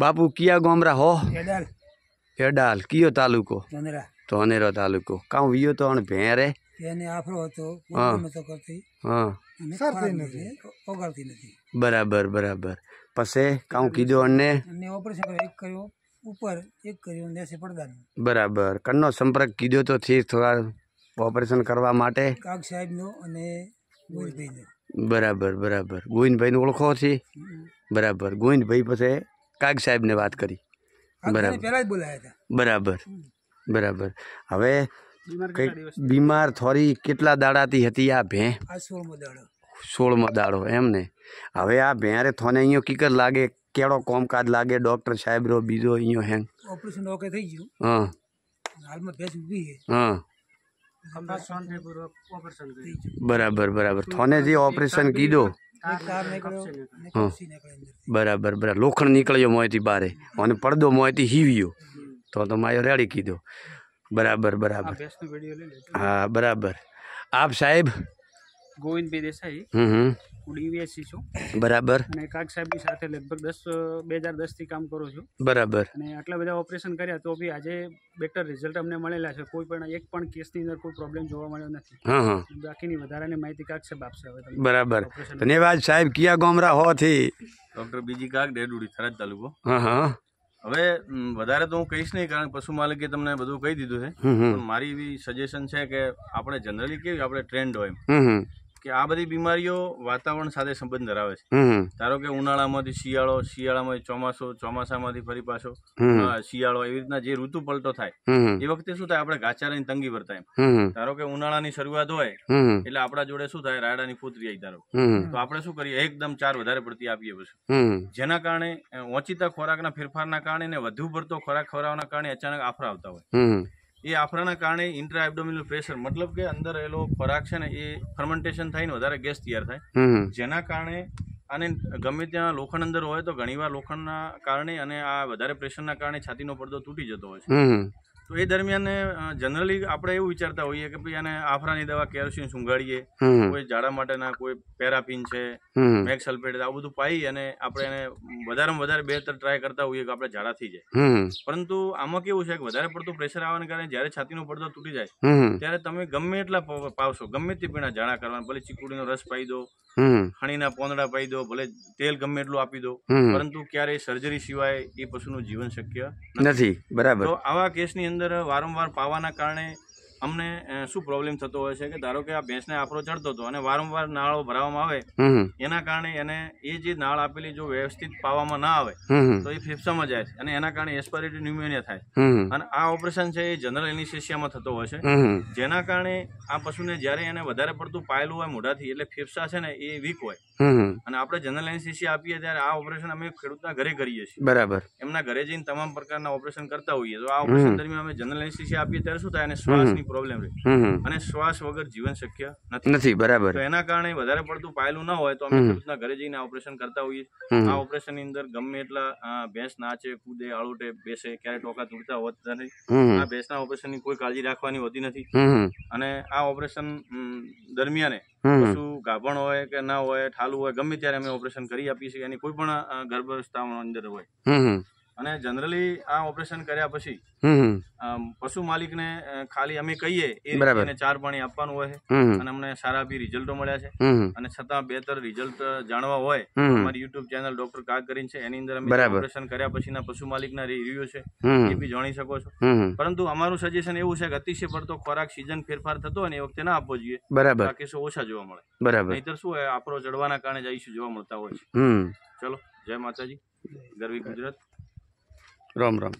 બાપુ કિયા ગોમરા હો હેડાલ કિયો તાલુકો ધોનેરો તાલુકો કાઉ વિયો તો અણ ભેરે એને આફરો હતો તો કરતી હા કરતી નથી ઓગળતી નથી બરાબર બરાબર પછી કાઉ કીધો અણને અને ઓપરેશન એક કર્યો ઉપર એક કર્યું દેશે પડદાનું બરાબર કન્નો સંપર્ક કીધો તો થી થોડા ઓપરેશન કરવા માટે કાક સાહેબનો અને ગોવિંદભાઈનો બરાબર બરાબર ગોવિંદભાઈને ઓળખો છે બરાબર ગોવિંદભાઈ પછી કાગ સાહેબને વાત કરી બરાબર બરાબર બરાબર હવે કંઈક બીમાર થોરી કેટલા દાડાતી હતી આ ભે સોળમો દાડો એમ ને હવે આ ભેરે થોને અહીંયા કિકર લાગે કેળો કોમકાજ લાગે ડોક્ટર સાહેબ રો બીજો અહીંયા હેંગ ઓપરેશન ઓકે થઈ ગયું હા હાલમાં ભેંસ ઊભી છે હા બરાબર બરાબર થોને જે ઓપરેશન કીધો બરાબર બરાબર લોખંડ નીકળ્યો મોંથી બારે અને પડદો મોંથી હીવ્યો તો તો માયો રેડી કીધો બરાબર બરાબર હા બરાબર આપ સાહેબ ગોવિંદભાઈ દેસાઈ હું ડીવીએસસી છું બરાબર અને કાક સાહેબની સાથે લગભગ દસ બે હજાર દસથી કામ કરું છું બરાબર અને આટલા બધા ઓપરેશન કર્યા તો બી આજે બેટર રિઝલ્ટ અમને મળેલા છે કોઈ પણ એક પણ કેસની અંદર કોઈ પ્રોબ્લેમ જોવા મળ્યો નથી બાકીની વધારાની માહિતી કાક સાહેબ આપશે હવે બરાબર ધન્યવાદ સાહેબ કિયા ગોમરા હોવાથી ડોક્ટર બીજી કાક ડેડુડી થરાદ તાલુકો હવે વધારે તો હું કહીશ નહીં કારણ કે પશુ માલિકે તમને બધું કહી દીધું છે પણ મારી એવી સજેશન છે કે આપણે જનરલી કેવી આપણે ટ્રેન્ડ હોય કે આ બધી બીમારીઓ વાતાવરણ સાથે સંબંધ ધરાવે છે ધારો કે ઉનાળામાંથી શિયાળો શિયાળામાંથી ચોમાસો ચોમાસામાંથી ફરી પાછો શિયાળો એવી રીતના જે ઋતુ પલટો થાય એ વખતે શું થાય આપણે ગાચારાની તંગી વર્તાય ધારો કે ઉનાળાની શરૂઆત હોય એટલે આપણા જોડે શું થાય રાયડાની ફૂતરી આવી ધારો તો આપણે શું કરીએ એકદમ ચાર વધારે પડતી આપીએ પછી જેના કારણે ઓચિતા ખોરાકના ફેરફારના કારણે ને વધુ પડતો ખોરાક ખવડાવવાના કારણે અચાનક આફરા આવતા હોય એ આફરાના કારણે ઇન્ટ્રા એબડોમિનલ પ્રેશર મતલબ કે અંદર રહેલો ખોરાક છે ને એ ફર્મેન્ટેશન થાય ને વધારે ગેસ તૈયાર થાય જેના કારણે અને ગમે ત્યાં લોખંડ અંદર હોય તો ઘણીવાર લોખંડના કારણે અને આ વધારે પ્રેશરના કારણે છાતીનો પડદો તૂટી જતો હોય છે તો એ દરમિયાન જનરલી આપણે એવું વિચારતા હોઈએ કે ભાઈ આને આફરાની દવા કેરોસીન સુંઘાડીએ કોઈ ઝાડા માટેના કોઈ પેરાફિન છે મેક સલ્ફેટ આવું બધું પાઈ અને આપણે એને વધારેમાં વધારે બેહતર ટ્રાય કરતા હોઈએ કે આપણે ઝાડા થઈ જાય પરંતુ આમાં કેવું છે કે વધારે પડતું પ્રેશર આવવાને કારણે જ્યારે છાતીનો પડદો તૂટી જાય ત્યારે તમે ગમે એટલા પાવશો ગમે તે પીણા ઝાડા કરવાના ભલે ચીકુડીનો રસ પાઈ દો ખાણીના પોંદડા પાઈ દો ભલે તેલ ગમે એટલું આપી દો પરંતુ ક્યારે સર્જરી સિવાય એ પશુનું જીવન શક્ય નથી બરાબર તો આવા કેસની અંદર વારંવાર પાવાના કારણે અમને શું પ્રોબ્લેમ થતો હોય છે કે ધારો કે આ ભેંસને આફરો ચડતો હતો અને વારંવાર નાળો ભરાવામાં આવે એના કારણે એને એ જે નાળ આપેલી જો વ્યવસ્થિત પાવામાં ના આવે તો એ ફેફસામાં જાય છે અને એના કારણે એસ્પારેટરી ન્યુમોનિયા થાય અને આ ઓપરેશન છે એ જનરલ એનિસેશિયામાં થતો હોય છે જેના કારણે આ પશુને જ્યારે એને વધારે પડતું પાયેલું હોય મોઢાથી એટલે ફેફસા છે ને એ વીક હોય અને આપણે જનરલ એનસીસી આપીએ ત્યારે આ ઓપરેશન અમે ખેડૂતના ઘરે કરીએ છીએ બરાબર એમના ઘરે જઈને તમામ પ્રકારના ઓપરેશન કરતા હોઈએ તો આ ઓપરેશન દરમિયાન અમે જનરલ એનસીસી આપીએ ત્યારે શું થાય અને શ્વાસની પ્રોબ્લેમ રહે અને શ્વાસ વગર જીવન શક્ય નથી બરાબર તો એના કારણે વધારે પડતું પાયલું ના હોય તો અમે ખેડૂતના ઘરે જઈને આ ઓપરેશન કરતા હોઈએ આ ઓપરેશન ની અંદર ગમે એટલા ભેંસ નાચે કૂદે આળોટે બેસે ક્યારે ટોકા તૂટતા હોતા નથી આ ભેંસના ઓપરેશનની કોઈ કાળજી રાખવાની હોતી નથી અને આ ઓપરેશન દરમિયાને પશુ ગાભણ હોય કે ના હોય ઠાલું હોય ગમે ત્યારે અમે ઓપરેશન કરી આપીએ છીએ એની કોઈ પણ ગર્ભાવસ્થામાં અંદર હોય અને જનરલી આ ઓપરેશન કર્યા પછી પશુ માલિક ને ખાલી અમે કહીએ એને ચાર પાણી આપવાનું હોય અને અમને સારા બી રિઝલ્ટો મળ્યા છે અને છતાં બે બેતર રિઝલ્ટ જાણવા હોય અમારી યુટ્યુબ ચેનલ ડોક્ટર કાગ કરીને છે એની અંદર અમે ઓપરેશન કર્યા પછીના પશુ માલિકના રિવ્યુ છે એ બી જાણી શકો છો પરંતુ અમારું સજેશન એવું છે કે અતિશય પડતો ખોરાક સિઝન ફેરફાર થતો હોય ને એ વખતે ના આપવો જોઈએ બરાબર કેસો ઓછા જોવા મળે બરાબર નહીતર શું હોય આપણો ચડવાના કારણે જ આઈશું જોવા મળતા હોય છે ચલો જય માતાજી ગરવી ગુજરાત રામ રામ